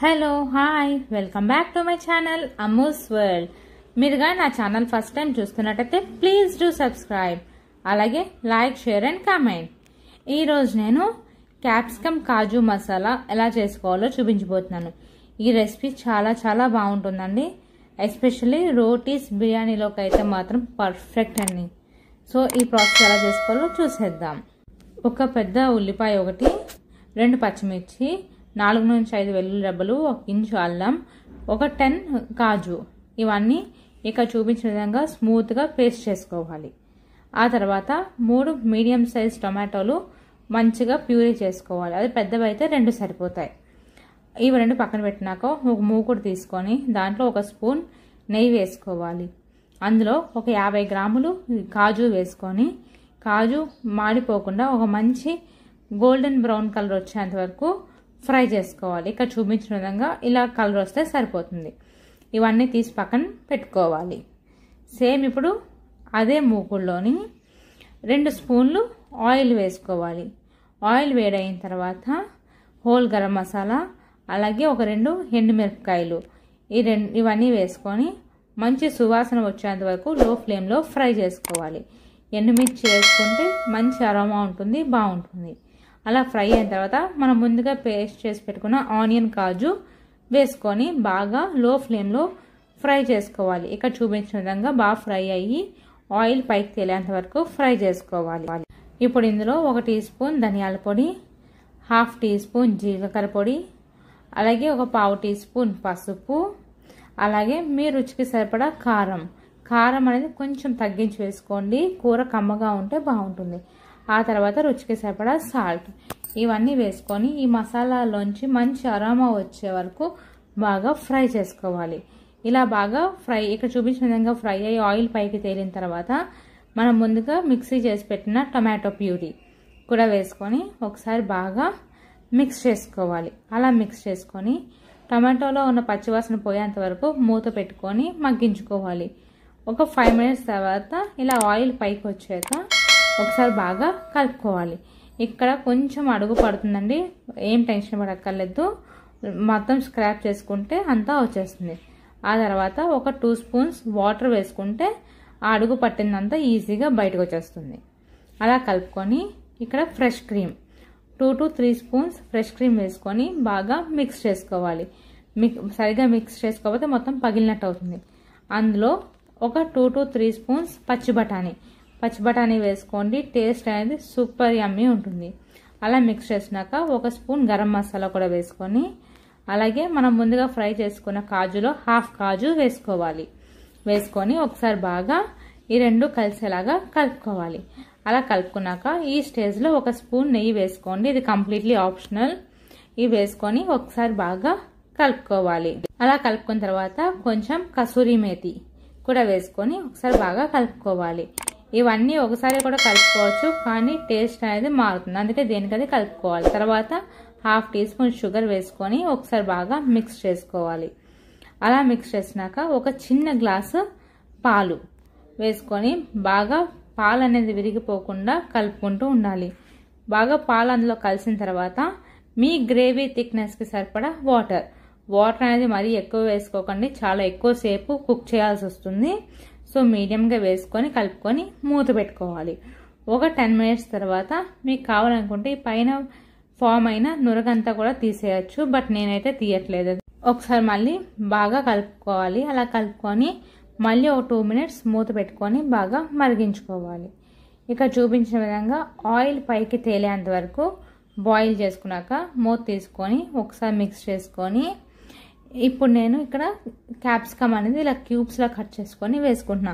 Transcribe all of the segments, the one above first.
hello hi welcome back to my channel amuse world మీరుగా నా channel first time చూస్తున్నట్టయితే please do subscribe అలాగే like share and comment ఈరోజు నేను capsicum కాజు మసాలా ఎలా చేసుకోవాలో చూపించబోతున్నాను ఈ రెసిపీ చాలా చాలా బాగుంటుందండి ఎస్పెషల్లీ రోటీస్ బిర్యానీలోకి అయితే మాత్రం పర్ఫెక్ట్ అండి సో ఈ ప్రాసెస్ ఎలా చేసుకోవాలో చూసేద్దాం ఒక పెద్ద ఉల్లిపాయ ఒకటి రెండు పచ్చిమిర్చి నాలుగు నుంచి ఐదు వెల్లుల్లి డబ్బులు ఒక ఇంచు అల్లం ఒక టెన్ కాజు ఇవన్నీ ఇక చూపించిన విధంగా స్మూత్గా పేస్ట్ చేసుకోవాలి ఆ తర్వాత మూడు మీడియం సైజ్ టొమాటోలు మంచిగా ప్యూరీ చేసుకోవాలి అది పెద్దవైతే రెండు సరిపోతాయి ఇవి రెండు పక్కన పెట్టినాక ఒక మూకుడు తీసుకొని దాంట్లో ఒక స్పూన్ నెయ్యి వేసుకోవాలి అందులో ఒక యాభై గ్రాములు కాజు వేసుకొని కాజు మాడిపోకుండా ఒక మంచి గోల్డెన్ బ్రౌన్ కలర్ వచ్చేంత వరకు ఫ్రై చేసుకోవాలి ఇక్కడ చూపించిన విధంగా ఇలా కలర్ వస్తే సరిపోతుంది ఇవన్నీ తీసి పక్కన పెట్టుకోవాలి సేమ్ ఇప్పుడు అదే మూకుల్లోని రెండు స్పూన్లు ఆయిల్ వేసుకోవాలి ఆయిల్ వేడైన తర్వాత హోల్ గరం మసాలా అలాగే ఒక రెండు ఎండుమిరపకాయలు ఈ రెండు ఇవన్నీ వేసుకొని మంచి సువాసన వచ్చేంత వరకు లో ఫ్లేమ్లో ఫ్రై చేసుకోవాలి ఎండుమిర్చి వేసుకుంటే మంచి అరోమా ఉంటుంది బాగుంటుంది అలా ఫ్రై అయిన తర్వాత మనం ముందుగా పేస్ట్ చేసి పెట్టుకున్న ఆనియన్ కాజు వేసుకొని బాగా లో ఫ్లేమ్లో ఫ్రై చేసుకోవాలి ఇక్కడ చూపించిన విధంగా బాగా ఫ్రై అయ్యి ఆయిల్ పైకి తేలేంత వరకు ఫ్రై చేసుకోవాలి ఇప్పుడు ఇందులో ఒక టీ స్పూన్ ధనియాల పొడి హాఫ్ టీ స్పూన్ జీలకర్ర పొడి అలాగే ఒక పావు టీ స్పూన్ పసుపు అలాగే మీ రుచికి సరిపడా కారం కారం అనేది కొంచెం తగ్గించి వేసుకోండి కూర కమ్మగా ఉంటే బాగుంటుంది ఆ తర్వాత రుచికి సరిపడా సాల్ట్ ఇవన్నీ వేసుకొని ఈ మసాలాలోంచి మంచి అరామా వచ్చే వరకు బాగా ఫ్రై చేసుకోవాలి ఇలా బాగా ఫ్రై ఇక్కడ చూపించిన విధంగా ఫ్రై అయ్యి ఆయిల్ పైకి తేలిన తర్వాత మనం ముందుగా మిక్సీ చేసి పెట్టిన టొమాటో ప్యూరీ కూడా వేసుకొని ఒకసారి బాగా మిక్స్ చేసుకోవాలి అలా మిక్స్ చేసుకొని టమాటోలో ఉన్న పచ్చివాసన పోయేంత వరకు మూత పెట్టుకొని మగ్గించుకోవాలి ఒక ఫైవ్ మినిట్స్ తర్వాత ఇలా ఆయిల్ పైకి వచ్చాక ఒకసారి బాగా కలుపుకోవాలి ఇక్కడ కొంచెం అడుగు పడుతుందండి ఏం టెన్షన్ పడక్కర్లేదు మొత్తం స్క్రాప్ చేసుకుంటే అంతా వచ్చేస్తుంది ఆ తర్వాత ఒక టూ స్పూన్స్ వాటర్ వేసుకుంటే ఆ అడుగు పట్టిందంతా ఈజీగా బయటకు వచ్చేస్తుంది అలా కలుపుకొని ఇక్కడ fresh cream two to three spoons fresh cream వేసుకొని బాగా మిక్స్ చేసుకోవాలి మిక్ సరిగా మిక్స్ చేసుకోకపోతే మొత్తం పగిలినట్టు అవుతుంది అందులో ఒక టూ టు త్రీ స్పూన్స్ పచ్చి బఠానీ పచ్చి బఠానీ వేసుకోండి టేస్ట్ అనేది సూపర్ అమ్మి ఉంటుంది అలా మిక్స్ చేసినాక ఒక స్పూన్ గరం మసాలా కూడా వేసుకొని అలాగే మనం ముందుగా ఫ్రై చేసుకున్న కాజులో హాఫ్ కాజు వేసుకోవాలి వేసుకొని ఒకసారి బాగా ఈ రెండు కలిసేలాగా కలుపుకోవాలి అలా కలుపుకున్నాక ఈ స్టేజ్లో ఒక స్పూన్ నెయ్యి వేసుకోండి ఇది కంప్లీట్లీ ఆప్షనల్ ఇవి వేసుకొని ఒకసారి బాగా కలుపుకోవాలి అలా కలుపుకున్న తర్వాత కొంచెం కసూరి మేతి కూడా వేసుకొని ఒకసారి బాగా కలుపుకోవాలి ఇవన్నీ ఒకసారి కూడా కలుపుకోవచ్చు కానీ టేస్ట్ అనేది మారుతుంది అందుకే దేనికది కలుపుకోవాలి తర్వాత హాఫ్ టీ స్పూన్ షుగర్ వేసుకొని ఒకసారి బాగా మిక్స్ చేసుకోవాలి అలా మిక్స్ చేసినాక ఒక చిన్న గ్లాసు పాలు వేసుకొని బాగా పాలు అనేది విరిగిపోకుండా కలుపుకుంటూ ఉండాలి బాగా పాలు అందులో కలిసిన తర్వాత మీ గ్రేవీ థిక్నెస్కి సరిపడా వాటర్ వాటర్ అనేది మరీ ఎక్కువ వేసుకోకండి చాలా ఎక్కువసేపు కుక్ చేయాల్సి వస్తుంది సో మీడియంగా వేసుకొని కలుపుకొని మూత పెట్టుకోవాలి ఒక టెన్ మినిట్స్ తర్వాత మీకు కావాలనుకుంటే ఈ పైన ఫామ్ అయిన నురగంతా కూడా తీసేయచ్చు బట్ నేనైతే తీయట్లేదు ఒకసారి మళ్ళీ బాగా కలుపుకోవాలి అలా కలుపుకొని మళ్ళీ ఒక టూ మినిట్స్ మూత పెట్టుకొని బాగా మరిగించుకోవాలి ఇక చూపించిన విధంగా ఆయిల్ పైకి తేలేంత వరకు బాయిల్ చేసుకున్నాక మూత తీసుకొని ఒకసారి మిక్స్ చేసుకొని ఇప్పుడు నేను ఇక్కడ క్యాప్సికమ్ అనేది ఇలా క్యూబ్స్లో కట్ చేసుకొని వేసుకుంటున్నా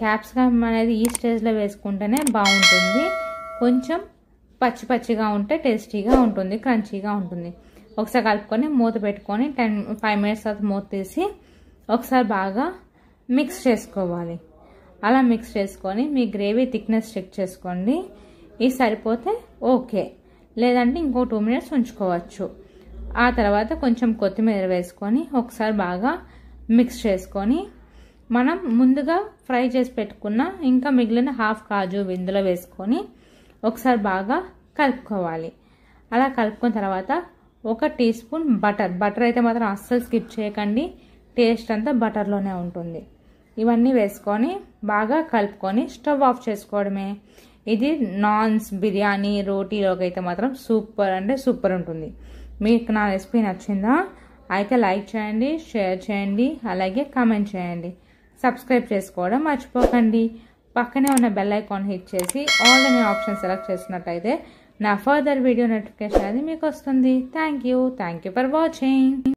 క్యాప్సికమ్ అనేది ఈ స్టేజ్లో వేసుకుంటేనే బాగుంటుంది కొంచెం పచ్చి పచ్చిగా ఉంటే టేస్టీగా ఉంటుంది క్రంచీగా ఉంటుంది ఒకసారి కలుపుకొని మూత పెట్టుకొని టెన్ ఫైవ్ మినిట్స్ తర్వాత మూత తీసి ఒకసారి బాగా మిక్స్ చేసుకోవాలి అలా మిక్స్ చేసుకొని మీ గ్రేవీ థిక్నెస్ చెక్ చేసుకోండి ఇది సరిపోతే ఓకే లేదంటే ఇంకో టూ మినిట్స్ ఉంచుకోవచ్చు ఆ తర్వాత కొంచెం కొత్తిమీర వేసుకొని ఒకసారి బాగా మిక్స్ చేసుకొని మనం ముందుగా ఫ్రై చేసి పెట్టుకున్న ఇంకా మిగిలిన హాఫ్ కాజు విందులో వేసుకొని ఒకసారి బాగా కలుపుకోవాలి అలా కలుపుకున్న తర్వాత ఒక టీ స్పూన్ బటర్ బటర్ అయితే మాత్రం అస్సలు స్కిప్ చేయకండి టేస్ట్ అంతా బటర్లోనే ఉంటుంది ఇవన్నీ వేసుకొని బాగా కలుపుకొని స్టవ్ ఆఫ్ చేసుకోవడమే ఇది నాన్స్ బిర్యానీ రోటీలోకి అయితే మాత్రం సూపర్ అంటే సూపర్ ఉంటుంది మీకు నా రెసిపీ నచ్చిందా అయితే లైక్ చేయండి షేర్ చేయండి అలాగే కామెంట్ చేయండి సబ్స్క్రైబ్ చేసుకోవడం మర్చిపోకండి పక్కనే ఉన్న బెల్ ఐకాన్ హిట్ చేసి ఆల్ అనే ఆప్షన్ సెలెక్ట్ చేసినట్టయితే నా ఫర్దర్ వీడియో నోటిఫికేషన్ అది మీకు వస్తుంది thank you thank you for watching